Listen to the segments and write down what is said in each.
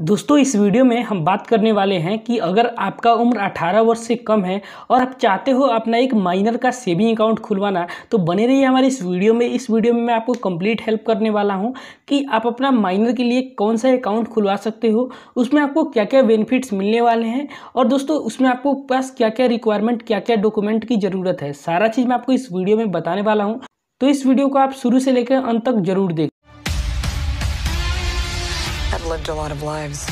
दोस्तों इस वीडियो में हम बात करने वाले हैं कि अगर आपका उम्र 18 वर्ष से कम है और आप चाहते हो अपना एक माइनर का सेविंग अकाउंट खुलवाना तो बने रहिए हमारे इस वीडियो में इस वीडियो में मैं आपको कंप्लीट हेल्प करने वाला हूं कि आप अपना माइनर के लिए कौन सा अकाउंट खुलवा सकते हो उसमें आपको क्या क्या बेनिफिट्स मिलने वाले हैं और दोस्तों उसमें आपको पास क्या क्या रिक्वायरमेंट क्या क्या डॉक्यूमेंट की ज़रूरत है सारा चीज़ मैं आपको इस वीडियो में बताने वाला हूँ तो इस वीडियो को आप शुरू से लेकर अंत तक जरूर देखें I've lived a lot of lives.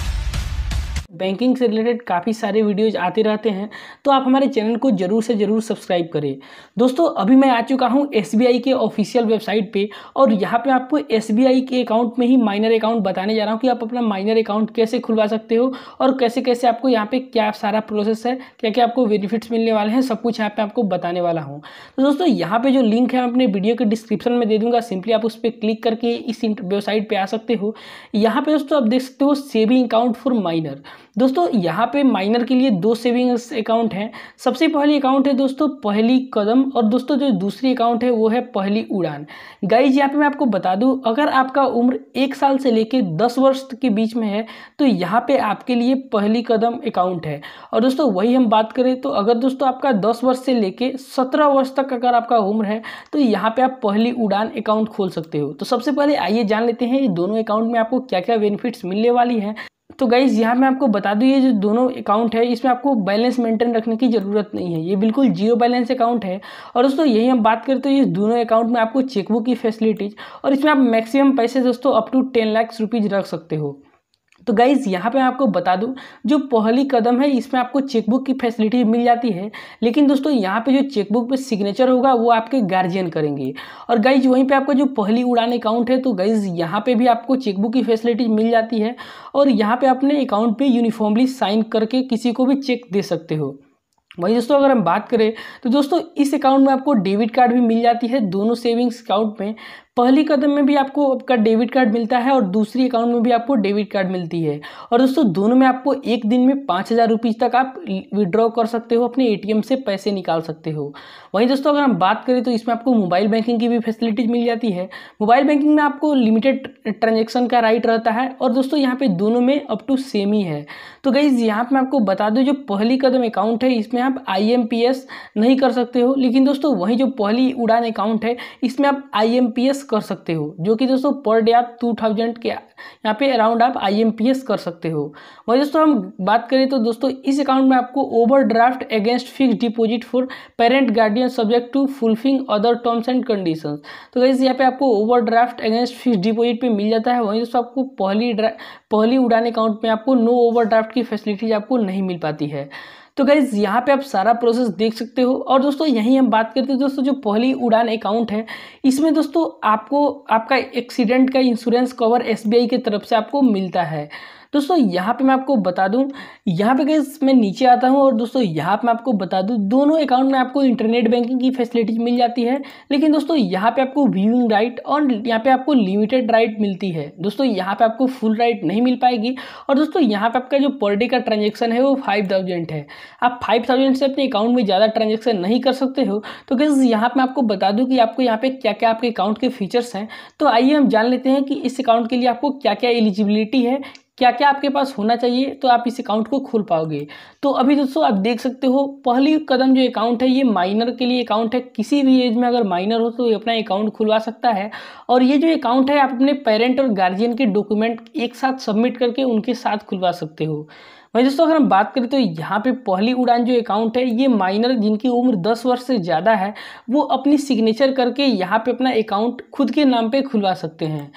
Banking से रिलेटेड काफ़ी सारे वीडियोज आते रहते हैं तो आप हमारे चैनल को ज़रूर से ज़रूर सब्सक्राइब करें दोस्तों अभी मैं आ चुका हूँ एस के ऑफिशियल वेबसाइट पर और यहाँ पर आपको एस के अकाउंट में ही माइनर अकाउंट बताने जा रहा हूँ कि आप अपना माइनर अकाउंट कैसे खुलवा सकते हो और कैसे कैसे आपको यहाँ पर क्या सारा प्रोसेस है क्या क्या आपको बेनिफिट्स मिलने वाले हैं सब कुछ यहाँ पर आपको बताने वाला हूँ तो दोस्तों यहाँ पर जो लिंक है अपने वीडियो के डिस्क्रिप्शन में दे दूंगा सिंपली आप उस पर क्लिक करके इस वेबसाइट पर आ सकते हो यहाँ पर दोस्तों आप देख सकते हो सेविंग अकाउंट फॉर माइनर दोस्तों यहाँ पे माइनर के लिए दो सेविंग्स अकाउंट हैं सबसे पहली अकाउंट है दोस्तों पहली कदम और दोस्तों जो दूसरी अकाउंट है वो है पहली उड़ान गाइज यहाँ पे मैं आपको बता दूँ अगर आपका उम्र एक साल से लेकर दस वर्ष के बीच में है तो यहाँ पे आपके लिए पहली कदम अकाउंट है और दोस्तों वही हम बात करें तो अगर दोस्तों आपका दस वर्ष से लेकर सत्रह वर्ष तक अगर आपका उम्र है तो यहाँ पर आप पहली उड़ान अकाउंट खोल सकते हो तो सबसे पहले आइए जान लेते हैं दोनों अकाउंट में आपको क्या क्या बेनिफिट्स मिलने वाली हैं तो गाइज़ यहाँ मैं आपको बता दूँ ये जो दोनों अकाउंट है इसमें आपको बैलेंस मेंटेन रखने की ज़रूरत नहीं है ये बिल्कुल जीरो बैलेंस अकाउंट है और दोस्तों यही हम बात करते हैं इस दोनों अकाउंट में आपको चेकबुक की फैसिलिटीज़ और इसमें आप मैक्सिमम पैसे दोस्तों up to ten lakhs rupees रख सकते हो तो गाइज़ यहाँ पे मैं आपको बता दूँ जो पहली कदम है इसमें आपको चेकबुक की फैसिलिटी मिल जाती है लेकिन दोस्तों यहाँ पे जो चेकबुक पे सिग्नेचर होगा वो आपके गार्जियन करेंगे और गाइज वहीं पे आपका जो पहली उड़ान अकाउंट है तो गाइज यहाँ पे भी आपको चेकबुक की फैसिलिटी मिल जाती है और यहाँ पर अपने अकाउंट पर यूनिफॉर्मली साइन करके किसी को भी चेक दे सकते हो वही दोस्तों अगर हम बात करें तो दोस्तों इस अकाउंट में आपको डेबिट कार्ड भी मिल जाती है दोनों सेविंग्स अकाउंट में पहली कदम में भी आपको आपका डेबिट कार्ड मिलता है और दूसरी अकाउंट में भी आपको डेबिट कार्ड मिलती है और दोस्तों दोनों में आपको एक दिन में पाँच हज़ार रुपीज़ तक आप विड्रॉ कर सकते हो अपने एटीएम से पैसे निकाल सकते हो वहीं दोस्तों अगर हम बात करें तो इसमें आपको मोबाइल बैंकिंग की भी फैसिलिटीज़ मिल जाती है मोबाइल बैंकिंग में आपको लिमिटेड ट्रांजेक्शन का राइट रहता है और दोस्तों यहाँ पर दोनों में अप टू सेम ही है तो गईज़ यहाँ पर मैं आपको बता दूँ जो पहली कदम अकाउंट है इसमें आप आई नहीं कर सकते हो लेकिन दोस्तों वहीं जो पहली उड़ान अकाउंट है इसमें आप आई कर सकते हो जो कि दोस्तों पर डे आप टू थाउजेंड के यहाँ पे अराउंड आप आई कर सकते हो वही दोस्तों हम बात करें तो दोस्तों इस अकाउंट में आपको overdraft against fix deposit for parent guardian subject to fulfilling other terms and condition तो गई यहाँ पे आपको overdraft against fix deposit पे मिल जाता है वहीं दोस्तों आपको पहली पहली उड़ान अकाउंट में आपको नो ओवर की फैसिलिटीज आपको नहीं मिल पाती है तो गाइज यहाँ पे आप सारा प्रोसेस देख सकते हो और दोस्तों यहीं हम बात करते हैं दोस्तों जो पहली उड़ान अकाउंट है इसमें दोस्तों आपको आपका एक्सीडेंट का इंश्योरेंस कवर एस की तरफ से आपको मिलता है दोस्तों यहाँ पे मैं आपको बता दूँ यहाँ पे गैस मैं नीचे आता हूँ और दोस्तों यहाँ पे मैं आपको बता दूँ दोनों अकाउंट में आपको इंटरनेट बैंकिंग की फैसिलिटी मिल जाती है लेकिन दोस्तों यहाँ पे आपको व्यूइंग राइट और यहाँ पे आपको लिमिटेड राइट मिलती है दोस्तों यहाँ पर आपको फुल राइट नहीं मिल पाएगी और दोस्तों यहाँ पर आपका जो पर डे का ट्रांजेक्शन है वो फाइव थाउजेंड है आप फाइव थाउजेंड से अपने अकाउंट में ज़्यादा ट्रांजेक्शन नहीं कर सकते हो तो गैस यहाँ पर आपको बता दूँ कि आपको यहाँ पर क्या क्या आपके अकाउंट के फीचर्स हैं तो आइए हम जान लेते हैं कि इस अकाउंट के लिए आपको क्या क्या एलिजिबिलिटी है क्या क्या आपके पास होना चाहिए तो आप इस अकाउंट को खोल पाओगे तो अभी दोस्तों आप देख सकते हो पहली कदम जो अकाउंट है ये माइनर के लिए अकाउंट है किसी भी एज में अगर माइनर हो तो ये अपना अकाउंट खुलवा सकता है और ये जो अकाउंट है आप अपने पेरेंट और गार्जियन के डॉक्यूमेंट एक साथ सबमिट करके उनके साथ खुलवा सकते हो वहीं दोस्तों अगर हम बात करें तो यहाँ पे पहली उड़ान जो अकाउंट है ये माइनर जिनकी उम्र 10 वर्ष से ज़्यादा है वो अपनी सिग्नेचर करके यहाँ पे अपना अकाउंट खुद के नाम पे खुलवा सकते हैं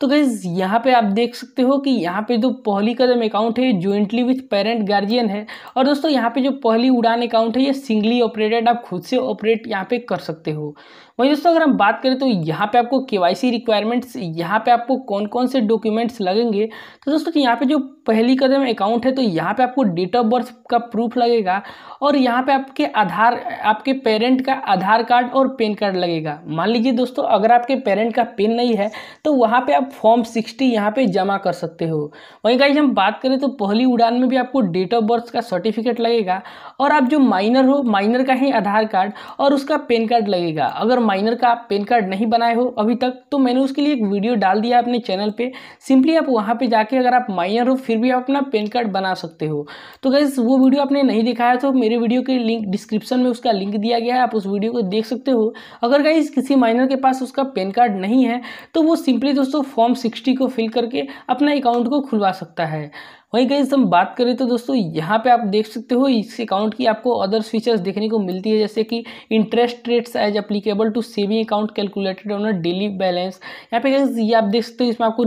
तो गैज यहाँ पे आप देख सकते हो कि यहाँ पे जो पहली कदम अकाउंट है ज्वाइंटली विथ पेरेंट गार्जियन है और दोस्तों यहाँ पे जो पहली उड़ान अकाउंट है ये सिंगली ऑपरेटेड आप खुद से ऑपरेट यहाँ पे कर सकते हो वहीं दोस्तों अगर हम बात करें तो यहाँ पे आपको सी रिक्वायरमेंट्स यहाँ पे आपको कौन कौन से डॉक्यूमेंट्स लगेंगे तो दोस्तों तो यहाँ पे जो पहली कदम अकाउंट है तो यहाँ पे आपको डेट ऑफ बर्थ का प्रूफ लगेगा और यहाँ पे आपके आधार आपके पेरेंट का आधार कार्ड और पेन कार्ड लगेगा मान लीजिए दोस्तों अगर आपके पेरेंट का पेन नहीं है तो वहाँ पर आप फॉर्म सिक्सटी यहाँ पर जमा कर सकते हो वहीं का हम बात करें तो पहली उड़ान में भी आपको डेट ऑफ बर्थ का सर्टिफिकेट लगेगा और आप जो माइनर हो माइनर का ही आधार कार्ड और उसका पेन कार्ड लगेगा अगर माइनर का आप पेन कार्ड नहीं बनाए हो अभी तक तो मैंने उसके लिए एक वीडियो डाल दिया अपने चैनल पे सिंपली आप वहाँ पे जाके अगर आप माइनर हो फिर भी आप अपना पेन कार्ड बना सकते हो तो गैस वो वीडियो आपने नहीं दिखाया तो मेरे वीडियो के लिंक डिस्क्रिप्शन में उसका लिंक दिया गया है आप उस वीडियो को देख सकते हो अगर गाइज किसी माइनर के पास उसका पेन कार्ड नहीं है तो वो सिंपली दोस्तों फॉर्म सिक्सटी को फिल करके अपना अकाउंट को खुलवा सकता है वहीं गई हम बात करें तो दोस्तों यहाँ पे आप देख सकते हो इस अकाउंट की आपको अदर्स फीचर्स देखने को मिलती है जैसे कि interest rates as applicable to saving account calculated on a daily balance यहाँ पे गई ये आप देख सकते हो इसमें आपको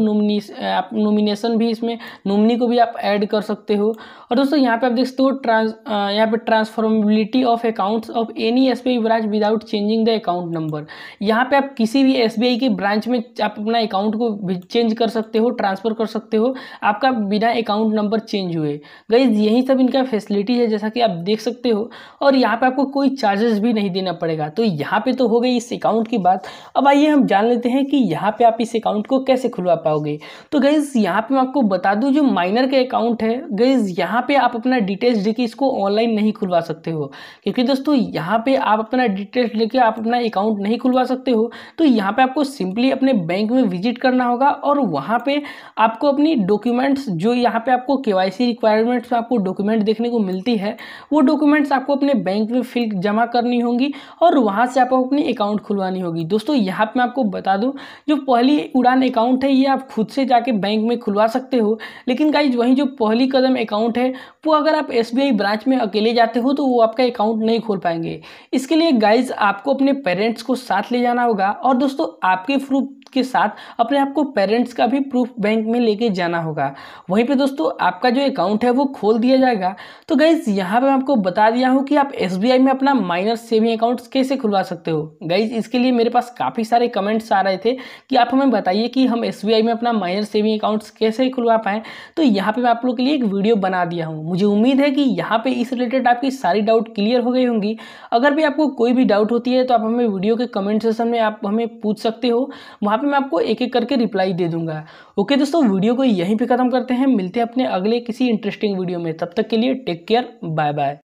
आप नोमिनेशन भी इसमें नोमिनी को भी आप ऐड कर सकते हो और दोस्तों यहाँ पे आप देख सकते हो ट्रांस यहाँ पे transferability of accounts of any S branch without changing the account number यहाँ पे आप किसी भी एस के ब्रांच में आप अपना अकाउंट को चेंज कर सकते हो ट्रांसफर कर सकते हो आपका बिना अकाउंट अकाउंट नंबर चेंज हुए गई यही सब इनका फैसिलिटी है जैसा कि आप देख सकते हो और यहाँ पे आपको कोई चार्जेस भी नहीं देना पड़ेगा तो यहाँ पे तो हो गई इस अकाउंट की बात अब आइए हम जान लेते हैं कि यहाँ पे आप इस अकाउंट को कैसे खुलवा पाओगे तो गईज़ यहाँ पे मैं आपको बता दूँ जो माइनर का अकाउंट है गईज़ यहाँ पे आप अपना डिटेल्स देखिए इसको ऑनलाइन नहीं खुलवा सकते हो क्योंकि दोस्तों यहाँ पे आप अपना डिटेल्स लेके आप अपना अकाउंट नहीं खुलवा सकते हो तो यहाँ पे आपको सिंपली अपने बैंक में विजिट करना होगा और वहाँ पे आपको अपनी डॉक्यूमेंट्स जो यहाँ पे आप आपको के रिक्वायरमेंट्स में आपको डॉक्यूमेंट देखने को मिलती है वो डॉक्यूमेंट्स आपको अपने बैंक में फिल जमा करनी होगी और वहाँ से आपको अपनी अकाउंट खुलवानी होगी दोस्तों यहाँ पर मैं आपको बता दूँ जो पहली उड़ान अकाउंट है ये आप खुद से जाके बैंक में खुलवा सकते हो लेकिन गाइज वहीं जो पहली कदम अकाउंट है वो अगर आप एस ब्रांच में अकेले जाते हो तो वो आपका अकाउंट नहीं खोल पाएंगे इसके लिए गाइज आपको अपने पेरेंट्स को साथ ले जाना होगा और दोस्तों आपके थ्रू के साथ अपने आपको पेरेंट्स का भी प्रूफ बैंक में लेके जाना होगा वहीं पे दोस्तों आपका जो अकाउंट है वो खोल दिया जाएगा तो गाइज यहाँ पे मैं आपको बता दिया हूँ कि आप एस में अपना माइनर सेविंग अकाउंट कैसे खुलवा सकते हो गाइज इसके लिए मेरे पास काफ़ी सारे कमेंट्स आ रहे थे कि आप हमें बताइए कि हम एस में अपना माइनर सेविंग अकाउंट्स कैसे खुलवा पाएँ तो यहाँ पर मैं आप लोग के लिए एक वीडियो बना दिया हूँ मुझे उम्मीद है कि यहाँ पर इस रिलेटेड आपकी सारी डाउट क्लियर हो गई होंगी अगर भी आपको कोई भी डाउट होती है तो आप हमें वीडियो के कमेंट सेशन में आप हमें पूछ सकते हो वहाँ पे मैं आपको एक एक करके रिप्लाई दे दूंगा ओके दोस्तों वीडियो को यहीं पे ख़त्म करते हैं मिलते हैं अपने अगले किसी इंटरेस्टिंग वीडियो में तब तक के लिए टेक केयर बाय बाय